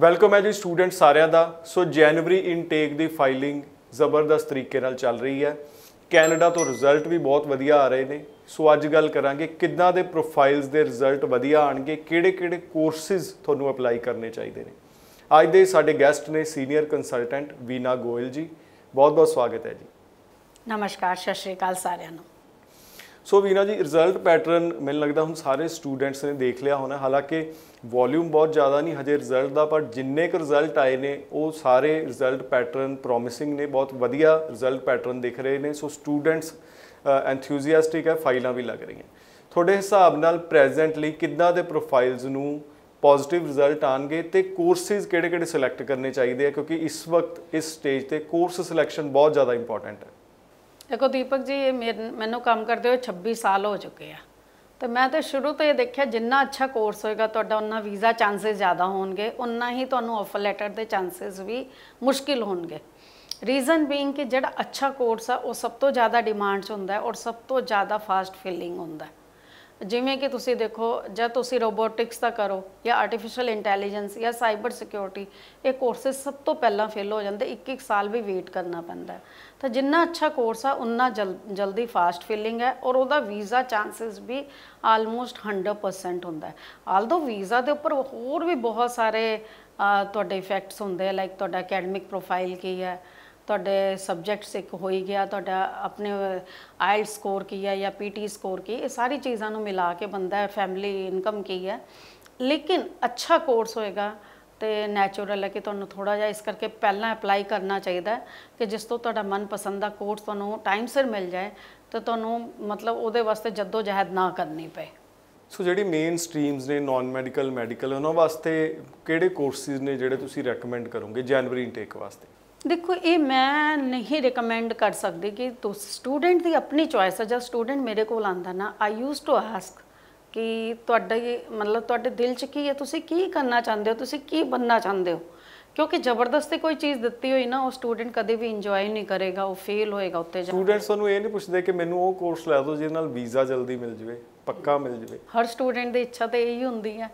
welcome ਹੈ ਜੀ student ਸਾਰਿਆਂ ਦਾ ਸੋ ਜਨਵਰੀ ਇਨਟੇਕ ਦੀ ਫਾਈਲਿੰਗ ਜ਼ਬਰਦਸਤ ਤਰੀਕੇ ਨਾਲ ਚੱਲ ਰਹੀ ਹੈ ਕੈਨੇਡਾ ਤੋਂ ਰਿਜ਼ਲਟ ਵੀ ਬਹੁਤ ਵਧੀਆ ਆ ਰਹੇ ਨੇ ਸੋ ਅੱਜ ਗੱਲ ਕਰਾਂਗੇ ਕਿੱਦਾਂ ਦੇ ਪ੍ਰੋਫਾਈਲਸ ਦੇ ਰਿਜ਼ਲਟ ਵਧੀਆ ਆਣਗੇ ਕਿਹੜੇ-ਕਿਹੜੇ ਕੋਰਸਿਸ ਤੁਹਾਨੂੰ ਅਪਲਾਈ ਕਰਨੇ ਚਾਹੀਦੇ ਨੇ ਅੱਜ ਦੇ ਸਾਡੇ ਗੈਸਟ ਨੇ ਸੀਨੀਅਰ ਕੰਸਲਟੈਂਟ ਵੀਨਾ ਗੋਇਲ ਜੀ ਬਹੁਤ-ਬਹੁਤ ਸਵਾਗਤ ਹੈ ਜੀ ਨਮਸਕਾਰ ਸਤਿ ਸਾਰਿਆਂ ਨੂੰ ਸੋ ਵੀਨਾ ਜੀ ਰਿਜ਼ਲਟ ਪੈਟਰਨ ਮੈਨੂੰ ਲੱਗਦਾ ਹੁਣ ਸਾਰੇ ਸਟੂਡੈਂਟਸ ਨੇ ਦੇਖ ਲਿਆ ਹੋਣਾ ਹਾਲਾਂਕਿ ਵੋਲਿਊਮ ਬਹੁਤ ਜ਼ਿਆਦਾ ਨਹੀਂ ਹਜੇ ਰਿਜ਼ਲਟ ਦਾ ਪਰ ਜਿੰਨੇ ਕੁ ਰਿਜ਼ਲਟ ਆਏ ਨੇ ਉਹ ਸਾਰੇ ਰਿਜ਼ਲਟ ਪੈਟਰਨ ਪ੍ਰੋਮਿਸਿੰਗ ਨੇ ਬਹੁਤ ਵਧੀਆ ਰਿਜ਼ਲਟ ਪੈਟਰਨ ਦਿਖ ਰਹੇ ਨੇ ਸੋ ਸਟੂਡੈਂਟਸ ਐਂਥੂਸੀਆਸਟਿਕ ਹੈ ਫਾਈਲਾਂ ਵੀ ਲੱਗ ਰਹੀਆਂ ਤੁਹਾਡੇ ਹਿਸਾਬ ਨਾਲ ਪ੍ਰੈਜ਼ੈਂਟਲੀ ਕਿੱਦਾਂ ਦੇ ਪ੍ਰੋਫਾਈਲਸ ਨੂੰ ਪੋਜ਼ਿਟਿਵ ਰਿਜ਼ਲਟ ਆਣਗੇ ਤੇ ਕੋਰਸਿਸ ਕਿਹੜੇ-ਕਿਹੜੇ ਸਿਲੈਕਟ ਕਰਨੇ ਚਾਹੀਦੇ ਆ ਕਿਉਂਕਿ ਇਸ ਵਕਤ ਇਸ ਸਟੇਜ ਤੇ ਕੋਰਸ ਸਿਲੈਕਸ਼ਨ ਬਹੁਤ ਜ਼ਿਆਦਾ ਇੰਪੋਰਟੈਂਟ ਹੈ ਦੇਖੋ ਦੀਪਕ ਜੀ ਮੈਨੂੰ ਕੰਮ ਕਰਦੇ ਹੋ 26 ਸਾਲ ਹੋ ਚੁੱਕੇ ਆ ਤੇ ਮੈਂ ਤਾਂ ਸ਼ੁਰੂ ਤੋਂ ਇਹ ਦੇਖਿਆ ਜਿੰਨਾ ਅੱਛਾ ਕੋਰਸ ਹੋਏਗਾ ਤੁਹਾਡਾ ਉਨਾ ਵੀਜ਼ਾ ਚਾਂਸਸ ਜ਼ਿਆਦਾ ਹੋਣਗੇ ਉਨਾ ਹੀ ਤੁਹਾਨੂੰ ਆਫਰ ਲੈਟਰ ਦੇ ਚਾਂਸਸ ਵੀ ਮੁਸ਼ਕਿਲ ਹੋਣਗੇ ਰੀਜ਼ਨ ਬੀਇੰਗ ਕਿ ਜਿਹੜਾ ਅੱਛਾ ਕੋਰਸ ਆ ਉਹ ਸਭ ਤੋਂ ਜ਼ਿਆਦਾ ਡਿਮਾਂਡ 'ਚ ਹੁੰਦਾ ਔਰ ਸਭ ਤੋਂ ਜ਼ਿਆਦਾ ਫਾਸਟ ਫਿਲਿੰਗ ਹੁੰਦਾ ਹੈ ਜਿਵੇਂ ਕਿ ਤੁਸੀਂ ਦੇਖੋ ਜਦ ਤੁਸੀਂ ਰੋਬੋਟਿਕਸ ਦਾ ਕਰੋ ਜਾਂ ਆਰਟੀਫੀਸ਼ੀਅਲ ਇੰਟੈਲੀਜੈਂਸ ਜਾਂ ਸਾਈਬਰ ਸਿਕਿਉਰਿਟੀ ਇਹ ਕੋਰਸਸ ਸਭ ਤੋਂ ਪਹਿਲਾਂ ਫੇਲ ਹੋ ਜਾਂਦੇ 1-1 ਸਾਲ ਵੀ ਵੇਟ ਕਰਨਾ ਪੈਂਦਾ ਤਾਂ ਜਿੰਨਾ ਅੱਛਾ ਕੋਰਸ ਆ ਉਨਾ ਜਲਦੀ ਫਾਸਟ ਫਿਲਿੰਗ ਹੈ ਔਰ ਉਹਦਾ ਵੀਜ਼ਾ ਚਾਂਸਸ ਵੀ ਆਲਮੋਸਟ 100% ਹੁੰਦਾ ਆਲਦੋ ਵੀਜ਼ਾ ਦੇ ਉੱਪਰ ਹੋਰ ਵੀ ਬਹੁਤ ਸਾਰੇ ਤੁਹਾਡੇ ਇਫੈਕਟਸ ਹੁੰਦੇ ਆ ਲਾਈਕ ਤੁਹਾਡਾ ਅਕੈਡਮਿਕ ਪ੍ਰੋਫਾਈਲ ਕੀ ਹੈ ਤੁਹਾਡੇ ਸਬਜੈਕਟਸ ਇੱਕ ਹੋਈ ਗਿਆ ਤੁਹਾਡਾ ਆਪਣੇ ਆਇਲ ਸਕੋਰ ਕੀ ਹੈ ਜਾਂ ਪੀਟੀ ਸਕੋਰ ਕੀ ਇਹ ਸਾਰੀ ਚੀਜ਼ਾਂ ਨੂੰ ਮਿਲਾ ਕੇ ਬੰਦਾ ਫੈਮਿਲੀ ਇਨਕਮ ਕੀ ਹੈ ਲੇਕਿਨ ਅੱਛਾ ਕੋਰਸ ਹੋਏਗਾ ਤੇ ਨੈਚੁਰਲ ਹੈ ਕਿ ਤੁਹਾਨੂੰ ਥੋੜਾ ਜਿਹਾ ਇਸ ਕਰਕੇ ਪਹਿਲਾਂ ਅਪਲਾਈ ਕਰਨਾ ਚਾਹੀਦਾ ਕਿ ਜਿਸ ਤੋਂ ਤੁਹਾਡਾ ਮਨ ਪਸੰਦ ਦਾ ਕੋਰਸ ਤੁਹਾਨੂੰ ਟਾਈਮ ਸਿਰ ਮਿਲ ਜਾਏ ਤਾਂ ਤੁਹਾਨੂੰ ਮਤਲਬ ਉਹਦੇ ਵਾਸਤੇ ਜੱਦੋ ਜਹਿਦ ਨਾ ਕਰਨੀ ਪਏ ਸੋ ਜਿਹੜੀ ਮੇਨ ਸਟਰੀਮਸ ਨੇ ਨਾਨ ਮੈਡੀਕਲ ਮੈਡੀਕਲ ਉਹਨਾਂ ਵਾਸਤੇ ਕਿਹੜੇ ਕੋਰਸਿਸ ਨੇ ਜਿਹੜੇ ਤੁਸੀਂ ਰეკਮੈਂਡ ਕਰੋਗੇ ਜਨਵਰੀ ਇਨਟੇਕ ਵਾਸਤੇ ਦੇਖੋ ਇਹ ਮੈਂ ਨਹੀਂ ਰეკਮੈਂਡ ਕਰ ਸਕਦੀ ਕਿ ਸਟੂਡੈਂਟ ਦੀ ਆਪਣੀ ਚੁਆਇਸ ਹੈ ਜਦ ਸਟੂਡੈਂਟ ਮੇਰੇ ਕੋਲ ਆਂਦਾ ਨਾ ਆਈ ਯੂਜ਼ ਟੂ ਆਸਕ ਕਿ ਤੁਹਾਡਾ ਮਤਲਬ ਤੁਹਾਡੇ ਦਿਲ 'ਚ ਕੀ ਹੈ ਤੁਸੀਂ ਕੀ ਕਰਨਾ ਚਾਹੁੰਦੇ ਹੋ ਤੁਸੀਂ ਕੀ ਬੰਨਾ ਚਾਹੁੰਦੇ ਹੋ ਕਿਉਂਕਿ ਜ਼ਬਰਦਸਤੀ ਕੋਈ ਚੀਜ਼ ਦਿੱਤੀ ਹੋਈ ਨਾ ਉਹ ਸਟੂਡੈਂਟ ਕਦੇ ਵੀ ਇੰਜੋਏ ਨਹੀਂ ਕਰੇਗਾ ਉਹ ਫੇਲ ਹੋਏਗਾ ਉੱਤੇ ਜਾ ਸਟੂਡੈਂਟਸ ਨੂੰ ਇਹ ਨਹੀਂ ਪੁੱਛਦੇ ਕਿ ਮੈਨੂੰ ਉਹ ਕੋਰਸ ਲੈ ਦਿਓ ਜਿਹਦੇ ਨਾਲ ਵੀਜ਼ਾ ਜਲਦੀ ਮਿਲ ਜਵੇ ਪੱਕਾ ਮਿਲ ਜਵੇ ਹਰ ਸਟੂਡੈਂਟ ਦੀ ਇੱਛਾ ਤਾਂ ਇਹੀ ਹੁੰਦੀ ਹੈ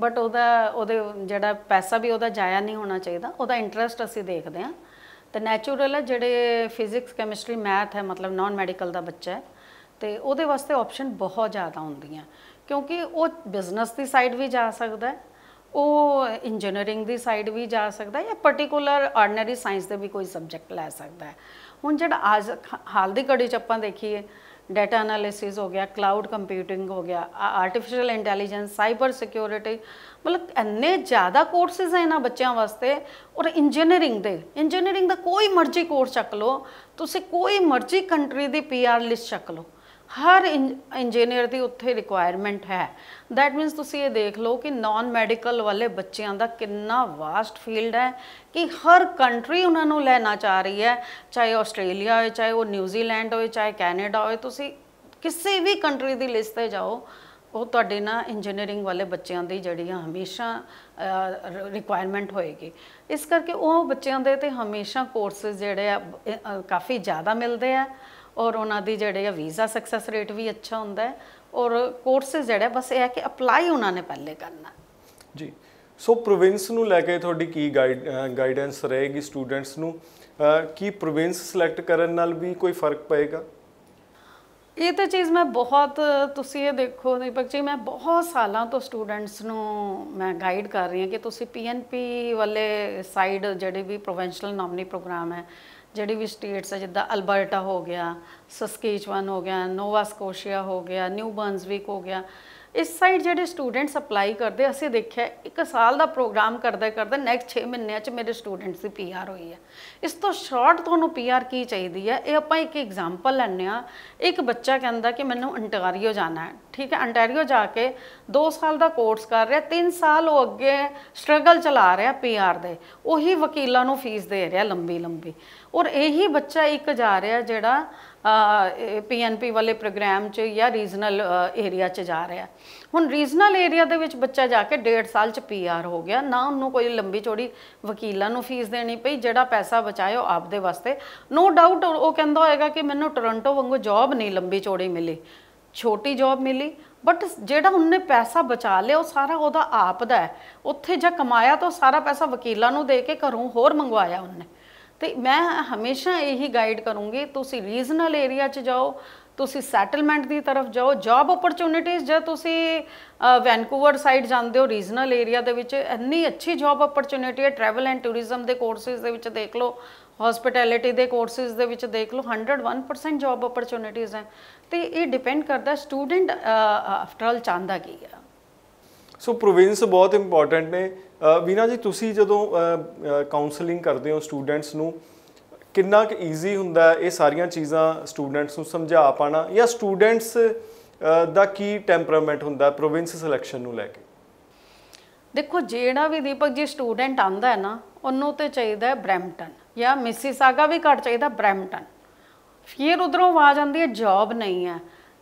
ਬਟ ਉਹਦਾ ਉਹਦੇ ਜਿਹੜਾ ਪੈਸਾ ਵੀ ਉਹਦਾ ਜਾਇਆ ਨਹੀਂ ਹੋਣਾ ਚਾਹੀਦਾ ਉਹਦਾ ਇੰਟਰਸਟ ਅਸੀਂ ਦੇਖਦੇ ਹਾਂ ਤੇ ਨੇਚਰਲ ਹੈ ਜਿਹੜੇ ਫਿਜ਼ਿਕਸ ਕੈਮਿਸਟਰੀ ਮੈਥ ਹੈ ਮਤਲਬ ਨਾਨ ਮੈਡੀਕਲ ਦਾ ਬੱਚਾ ਹੈ ਤੇ ਉਹਦੇ ਵਾਸਤੇ ਆਪਸ਼ਨ ਬਹੁਤ ਜ਼ਿਆਦਾ ਹੁੰਦੀਆਂ ਕਿਉਂਕਿ ਉਹ ਬਿਜ਼ਨਸ ਦੀ ਸਾਈਡ ਵੀ ਜਾ ਸਕਦਾ ਹੈ ਉਹ ਇੰਜੀਨੀਅਰਿੰਗ ਦੀ ਸਾਈਡ ਵੀ ਜਾ ਸਕਦਾ ਜਾਂ ਪਾਰਟਿਕੂਲਰ ਆਰਡੀਨਰੀ ਸਾਇੰਸ ਦੇ ਵੀ ਕੋਈ ਸਬਜੈਕਟ ਲੈ ਸਕਦਾ ਹੈ ਹੁਣ ਜਿਹੜਾ ਅੱਜ ਹਾਲ ਦੀ ਘੜੀ ਚ ਆਪਾਂ ਦੇਖੀਏ ਡਾਟਾ ਅਨਾਲਿਸਿਸ ਹੋ ਗਿਆ ਕਲਾਊਡ ਕੰਪਿਊਟਿੰਗ ਹੋ ਗਿਆ ਆਰਟੀਫੀਸ਼ੀਅਲ ਇੰਟੈਲੀਜੈਂਸ ਸਾਈਬਰ ਸਿਕਿਉਰਿਟੀ ਮਤਲਬ ਇੰਨੇ ਜ਼ਿਆਦਾ ਕੋਰਸਸ ਹੈ ਨਾ ਬੱਚਿਆਂ ਵਾਸਤੇ ਔਰ ਇੰਜੀਨੀਅਰਿੰਗ ਦੇ ਇੰਜੀਨੀਅਰਿੰਗ ਦਾ ਕੋਈ ਮਰਜ਼ੀ ਕੋਰਸ ਚੱਕ ਲਓ ਤੁਸੀਂ ਕੋਈ ਮਰਜ਼ੀ ਕੰਟਰੀ ਦੀ ਪੀਆਰ ਲਿਸਟ ਚੱਕ ਲਓ ਹਰ ਇੰਜੀਨੀਅਰ ਦੀ ਉੱਥੇ ਰਿਕੁਆਇਰਮੈਂਟ ਹੈ ਥੈਟ ਮੀਨਸ ਤੁਸੀਂ ਇਹ ਦੇਖ ਲਓ ਕਿ ਨਾਨ ਮੈਡੀਕਲ ਵਾਲੇ ਬੱਚਿਆਂ ਦਾ ਕਿੰਨਾ ਵਾਸਟ ਫੀਲਡ ਹੈ ਕਿ ਹਰ ਕੰਟਰੀ ਉਹਨਾਂ ਨੂੰ ਲੈਣਾ ਚਾਹ ਰਹੀ ਹੈ ਚਾਹੇ ਆਸਟ੍ਰੇਲੀਆ ਹੋਵੇ ਚਾਹੇ ਉਹ ਨਿਊਜ਼ੀਲੈਂਡ ਹੋਵੇ ਚਾਹੇ ਕੈਨੇਡਾ ਹੋਵੇ ਤੁਸੀਂ ਕਿਸੇ ਵੀ ਕੰਟਰੀ ਦੀ ਲਿਸਟ ਤੇ ਜਾਓ ਉਹ ਤੁਹਾਡੇ ਨਾਲ ਇੰਜੀਨੀਅਰਿੰਗ ਵਾਲੇ ਬੱਚਿਆਂ ਦੀ ਜੜੀਆਂ ਹਮੇਸ਼ਾ ਰਿਕੁਆਇਰਮੈਂਟ ਹੋਏਗੀ ਇਸ ਕਰਕੇ ਉਹ ਬੱਚਿਆਂ ਦੇ ਤੇ ਹਮੇਸ਼ਾ ਕੋਰਸਸ ਜਿਹੜੇ ਆ ਕਾਫੀ ਜ਼ਿਆਦਾ ਮਿਲਦੇ ਆ ਔਰ ਉਹਨਾਂ ਦੀ ਜਿਹੜੇ ਆ ਵੀਜ਼ਾ ਸਕਸੈਸ ਰੇਟ ਵੀ ਅੱਛਾ ਹੁੰਦਾ ਹੈ ਔਰ ਕੋਰਸਸ ਜਿਹੜਾ ਬਸ ਇਹ ਹੈ ਕਿ ਅਪਲਾਈ ਉਹਨਾਂ ਨੇ ਪਹਿਲੇ ਕਰਨਾ ਜੀ ਸੋ ਪ੍ਰੋਵਿੰਸ ਨੂੰ ਲੈ ਕੇ ਤੁਹਾਡੀ ਕੀ ਗਾਈਡੈਂਸ ਰਹੇਗੀ ਸਟੂਡੈਂਟਸ ਨੂੰ ਕੀ ਪ੍ਰੋਵਿੰਸ ਸਿਲੈਕਟ ਕਰਨ ਨਾਲ ਵੀ ਕੋਈ ਫਰਕ ਪਏਗਾ ਇਹ ਤਾਂ ਚੀਜ਼ ਮੈਂ ਬਹੁਤ ਤੁਸੀਂ ਇਹ ਦੇਖੋ ਦੀਪਕ ਜੀ ਮੈਂ ਬਹੁਤ ਸਾਲਾਂ ਤੋਂ ਸਟੂਡੈਂਟਸ ਨੂੰ ਮੈਂ ਗਾਈਡ ਕਰ ਰਹੀ ਹਾਂ ਕਿ ਤੁਸੀਂ ਪੀਐਨਪੀ ਵਾਲੇ ਸਾਈਡ ਜਿਹੜੇ ਵੀ ਪ੍ਰੋਵਿੰਸ਼ੀਅਲ ਨਾਮਨੀ ਪ੍ਰੋਗਰਾਮ ਹੈ ਜਿਹੜੀ ਵੀ ਸਟੇਟਸ ਹੈ ਜਿੱਦਾਂ ਅਲਬਰਟਾ ਹੋ ਗਿਆ ਸਸਕੇਚਵਨ ਹੋ ਗਿਆ ਨੋਵਾ ਸਕੋਸ਼ੀਆ ਹੋ ਗਿਆ ਨਿਊ ਬਰਨਸਵਿਕ ਹੋ ਗਿਆ ਇਸ ਸਾਈਡ ਜਿਹੜੇ ਸਟੂਡੈਂਟਸ ਅਪਲਾਈ ਕਰਦੇ ਅਸੀਂ ਦੇਖਿਆ ਇੱਕ ਸਾਲ ਦਾ ਪ੍ਰੋਗਰਾਮ ਕਰਦੇ ਕਰਦੇ ਨੈਕਸਟ 6 ਮਹੀਨਿਆਂ 'ਚ ਮੇਰੇ ਸਟੂਡੈਂਟਸ ਦੀ ਪੀਆਰ ਹੋਈ ਹੈ ਇਸ ਤੋਂ ਸ਼ਾਰਟ ਤੁਹਾਨੂੰ ਪੀਆਰ ਕੀ ਚਾਹੀਦੀ ਹੈ ਇਹ ਆਪਾਂ ਇੱਕ ਐਗਜ਼ਾਮਪਲ ਲੈਣੇ ਆ ਇੱਕ ਬੱਚਾ ਕਹਿੰਦਾ ਕਿ ਮੈਨੂੰ ਅੰਟਾਰੀਓ ਜਾਣਾ ਹੈ ਠੀਕ ਹੈ ਅੰਟਾਰੀਓ ਜਾ ਕੇ 2 ਸਾਲ ਦਾ ਕੋਰਸ ਕਰ ਰਿਹਾ 3 ਸਾਲ ਉਹ ਅੱਗੇ ਸਟਰਗਲ ਚਲਾ ਰਿਹਾ ਪੀਆਰ ਦੇ ਉਹੀ ਵਕੀਲਾਂ ਨੂੰ ਫੀਸ ਦੇ ਰਿਹਾ ਲੰਬੀ ਲੰਬੀ ਔਰ ਇਹੀ ਬੱਚਾ ਇੱਕ ਜਾ ਰਿਹਾ ਜਿਹੜਾ ਪੀਐਨਪੀ ਵਾਲੇ ਪ੍ਰੋਗਰਾਮ 'ਚ ਜਾਂ ਰੀਜਨਲ ਏਰੀਆ 'ਚ ਜਾ ਰਿਹਾ ਹੁਣ ਰੀਜਨਲ ਏਰੀਆ ਦੇ ਵਿੱਚ ਬੱਚਾ ਜਾ ਕੇ 1.5 ਸਾਲ 'ਚ ਪੀਆਰ ਹੋ ਗਿਆ ਨਾ ਉਹਨੂੰ ਕੋਈ ਲੰਬੀ ਚੋੜੀ ਵਕੀਲਾਂ ਨੂੰ ਫੀਸ ਦੇਣੀ ਪਈ ਜਿਹੜਾ ਪੈਸਾ ਬਚਾਇਓ ਆਪਦੇ ਵਾਸਤੇ ਨੋ ਡਾਊਟ ਉਹ ਕਹਿੰਦਾ ਹੋਏਗਾ ਕਿ ਮੈਨੂੰ ਟੋਰਾਂਟੋ ਵਾਂਗੂ ਜੌਬ ਨਹੀਂ ਲੰਬੀ ਚੋੜੀ ਮਿਲੀ ਛੋਟੀ ਜੌਬ ਮਿਲੀ ਬਟ ਜਿਹੜਾ ਉਹਨੇ ਪੈਸਾ ਬਚਾ ਲਿਆ ਉਹ ਸਾਰਾ ਉਹਦਾ ਆਪ ਦਾ ਹੈ ਉੱਥੇ ਜੇ ਕਮਾਇਆ ਤਾਂ ਸਾਰਾ ਪੈਸਾ ਵਕੀਲਾਂ ਨੂੰ ਦੇ ਕੇ ਘਰੋਂ ਹੋਰ ਮੰਗਵਾਇਆ ਉਹਨੇ ਤੇ ਮੈਂ ਹਮੇਸ਼ਾ ਇਹੀ ਗਾਈਡ ਕਰੂੰਗੀ ਤੁਸੀਂ ਰੀਜਨਲ ਏਰੀਆ 'ਚ ਜਾਓ ਤੁਸੀਂ ਸੈਟਲਮੈਂਟ ਦੀ ਤਰਫ ਜਾਓ ਜੌਬ ਓਪਰਚ्युनिटीज ਜੇ ਤੁਸੀਂ ਵੈਨਕੂਵਰ ਸਾਈਡ ਜਾਂਦੇ ਹੋ ਰੀਜਨਲ ਏਰੀਆ ਦੇ ਵਿੱਚ ਇੰਨੀ ਅੱਛੀ ਜੌਬ ਓਪਰਚੁਨਿਟੀ ਹੈ ਟਰੈਵਲ ਐਂਡ ਟੂਰਿਜ਼ਮ ਦੇ ਕੋਰਸਸ ਦੇ ਵਿੱਚ ਦੇਖ ਲਓ ਹਸਪਿਟੈਲਿਟੀ ਦੇ ਕੋਰਸਸ ਦੇ ਵਿੱਚ ਦੇਖ ਲਓ 101% ਜੌਬ ਓਪਰਚੁਨਿਟੀਆਂ ਹੈ ਤੇ ਇਹ ਡਿਪੈਂਡ ਕਰਦਾ ਸਟੂਡੈਂਟ ਆਫਟਰ ਆਲ ਚਾਹੁੰਦਾ ਕੀ ਹੈ ਸੋ ਪ੍ਰੋਵਿੰਸ ਬਹੁਤ ਇੰਪੋਰਟੈਂਟ ਨੇ ਵੀਨਾ ਜੀ ਤੁਸੀਂ ਜਦੋਂ ਕਾਉਂਸਲਿੰਗ ਕਰਦੇ ਹੋ ਸਟੂਡੈਂਟਸ ਨੂੰ ਕਿੰਨਾ ਕਿ ਈਜ਼ੀ ਹੁੰਦਾ ਇਹ ਸਾਰੀਆਂ ਚੀਜ਼ਾਂ ਸਟੂਡੈਂਟਸ ਨੂੰ ਸਮਝਾ ਪਾਣਾ ਜਾਂ ਸਟੂਡੈਂਟਸ ਦਾ ਕੀ ਟੈਂਪਰਾਮੈਂਟ ਹੁੰਦਾ ਪ੍ਰੋਵਿੰਸ ਸਿਲੈਕਸ਼ਨ ਨੂੰ ਲੈ ਕੇ ਦੇਖੋ ਜਿਹੜਾ ਵੀ ਦੀਪਕ ਜੀ ਸਟੂਡੈਂਟ ਆਂਦਾ ਹੈ ਨਾ ਉਹਨੂੰ ਤੇ ਚਾਹੀਦਾ ਹੈ ਬ੍ਰੈਂਪਟਨ ਜਾਂ ਮਿਸਿਸਾਗਾ ਵੀ ਘੱਟ ਚਾਹੀਦਾ ਬ੍ਰੈਂਪਟਨ ਫਿਰ ਉਧਰੋਂ ਆਵਾਜ਼ ਆਉਂਦੀ ਹੈ ਜੌਬ ਨਹੀਂ ਹੈ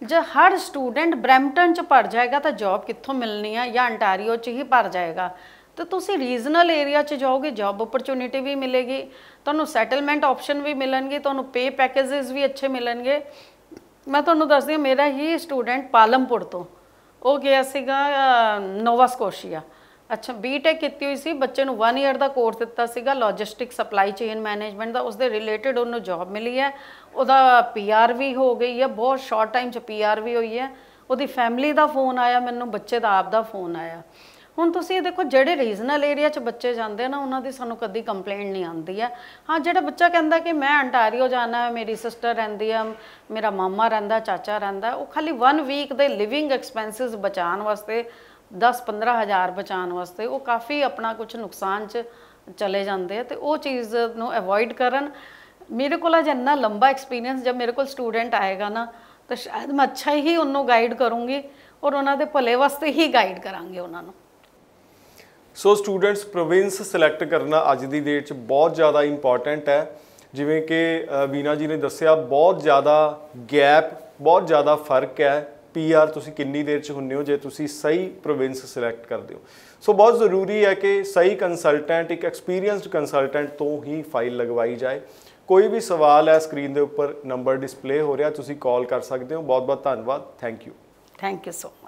ਜੇ ਹਰ ਸਟੂਡੈਂਟ ਬ੍ਰੈਂਪਟਨ ਚ ਪੜ ਜਾਏਗਾ ਤਾਂ ਜੌਬ ਕਿੱਥੋਂ ਮਿਲਣੀ ਆ ਜਾਂ ਅੰਟਾਰੀਓ ਚ ਹੀ ਪੜ ਜਾਏਗਾ ਤਾਂ ਤੁਸੀਂ ਰੀਜਨਲ ਏਰੀਆ 'ਚ ਜਾਓਗੇ ਜੌਬ ਓਪਰਚ्युनिटी ਵੀ ਮਿਲੇਗੀ ਤੁਹਾਨੂੰ ਸੈਟਲਮੈਂਟ ਆਪਸ਼ਨ ਵੀ ਮਿਲਣਗੇ ਤੁਹਾਨੂੰ ਪੇ ਪੈਕੇजेस ਵੀ ਅੱਛੇ ਮਿਲਣਗੇ ਮੈਂ ਤੁਹਾਨੂੰ ਦੱਸਦੀ ਹਾਂ ਮੇਰਾ ਹੀ ਸਟੂਡੈਂਟ ਪਾਲਮਪੁਰ ਤੋਂ ਉਹ ਗਿਆ ਸੀਗਾ ਨੋਵਾ ਸਕੋਸ਼ੀਆ ਅੱਛਾ ਬੀਟੈਕ ਕੀਤੀ ਹੋਈ ਸੀ ਬੱਚੇ ਨੂੰ 1 ਇਅਰ ਦਾ ਕੋਰਸ ਦਿੱਤਾ ਸੀਗਾ ਲੌਜਿਸਟਿਕ ਸਪਲਾਈ ਚੇਨ ਮੈਨੇਜਮੈਂਟ ਦਾ ਉਸਦੇ ਰਿਲੇਟਡ ਉਹਨੂੰ ਜੌਬ ਮਿਲੀ ਹੈ ਉਹਦਾ ਪੀਆਰ ਵੀ ਹੋ ਗਈ ਹੈ ਬਹੁਤ ਸ਼ਾਰਟ ਟਾਈਮ 'ਚ ਪੀਆਰ ਵੀ ਹੋਈ ਹੈ ਉਹਦੀ ਫੈਮਿਲੀ ਦਾ ਫੋਨ ਆਇਆ ਮੈਨੂੰ ਬੱਚੇ ਦਾ ਆਪ ਦਾ ਫੋਨ ਆਇਆ ਹੁਣ ਤੁਸੀਂ ਇਹ ਦੇਖੋ ਜਿਹੜੇ ਰੀਜਨਲ ਏਰੀਆ 'ਚ ਬੱਚੇ ਜਾਂਦੇ ਨਾ ਉਹਨਾਂ ਦੀ ਸਾਨੂੰ ਕਦੀ ਕੰਪਲੇਂਟ ਨਹੀਂ ਆਉਂਦੀ ਹੈ ਹਾਂ ਜਿਹੜਾ ਬੱਚਾ ਕਹਿੰਦਾ ਕਿ ਮੈਂ ਅੰਟਾਰੀਓ ਜਾਣਾ ਹੈ ਮੇਰੀ ਸਿਸਟਰ ਰਹਿੰਦੀ ਹੈ ਮੇਰਾ ਮਾਮਾ ਰਹਿੰਦਾ ਚਾਚਾ ਰਹਿੰਦਾ ਉਹ ਖਾਲੀ 1 ਵੀਕ ਦੇ ਲਿਵਿੰਗ ਐਕਸਪੈਂਸਸ ਬਚਾਉਣ ਵਾਸਤੇ 10-15000 ਬਚਾਉਣ ਵਾਸਤੇ ਉਹ ਕਾਫੀ ਆਪਣਾ ਕੁਝ ਨੁਕਸਾਨ 'ਚ ਚਲੇ ਜਾਂਦੇ ਆ ਤੇ ਉਹ ਚੀਜ਼ ਨੂੰ ਅਵੋਇਡ ਕਰਨ ਮੇਰੇ ਕੋਲ ਅਜ ਇੰਨਾ ਲੰਬਾ ਐਕਸਪੀਰੀਅੰਸ ਜਦ ਮੇਰੇ ਕੋਲ ਸਟੂਡੈਂਟ ਆਏਗਾ ਨਾ ਤਾਂ ਸ਼ਾਇਦ ਮੈਂ ਅੱਛਾ ਹੀ ਉਹਨੂੰ ਗਾਈਡ ਕਰੂੰਗੀ ਔਰ ਉਹਨਾਂ ਦੇ ਭਲੇ ਵਾਸਤੇ ਹੀ ਗਾਈਡ ਕਰਾਂਗੇ ਉਹਨਾਂ ਨੂੰ ਸੋ ਸਟੂਡੈਂਟਸ ਪ੍ਰੋਵਿੰਸ ਸਿਲੈਕਟ ਕਰਨਾ ਅੱਜ ਦੀ ਡੇਟ 'ਚ ਬਹੁਤ ਜ਼ਿਆਦਾ ਇੰਪੋਰਟੈਂਟ ਹੈ ਜਿਵੇਂ ਕਿ ਵੀਨਾ ਜੀ ਨੇ ਦੱਸਿਆ ਬਹੁਤ ਜ਼ਿਆਦਾ ਗੈਪ ਬਹੁਤ ਜ਼ਿਆਦਾ ਫਰਕ ਹੈ ਪੀਆਰ ਤੁਸੀਂ ਕਿੰਨੀ ਦੇਰ 'ਚ ਹੁੰਨੇ ਹੋ ਜੇ ਤੁਸੀਂ ਸਹੀ ਪ੍ਰੋਵਿੰਸ ਸਿਲੈਕਟ ਕਰਦੇ ਹੋ ਸੋ ਬਹੁਤ ਜ਼ਰੂਰੀ ਹੈ ਕਿ ਸਹੀ ਕੰਸਲਟੈਂਟ ਇੱਕ ਐਕਸਪੀਰੀਅੰਸਡ ਕੰਸਲਟੈਂਟ ਤੋਂ ਹੀ ਫਾਈਲ ਲਗਵਾਈ ਜਾਏ ਕੋਈ ਵੀ ਸਵਾਲ ਹੈ ਸਕਰੀਨ ਦੇ ਉੱਪਰ ਨੰਬਰ ਡਿਸਪਲੇ ਹੋ ਰਿਹਾ ਤੁਸੀਂ ਕਾਲ ਕਰ ਸਕਦੇ ਹੋ ਬਹੁਤ ਬਹੁਤ ਧੰਨਵਾਦ thank you thank you so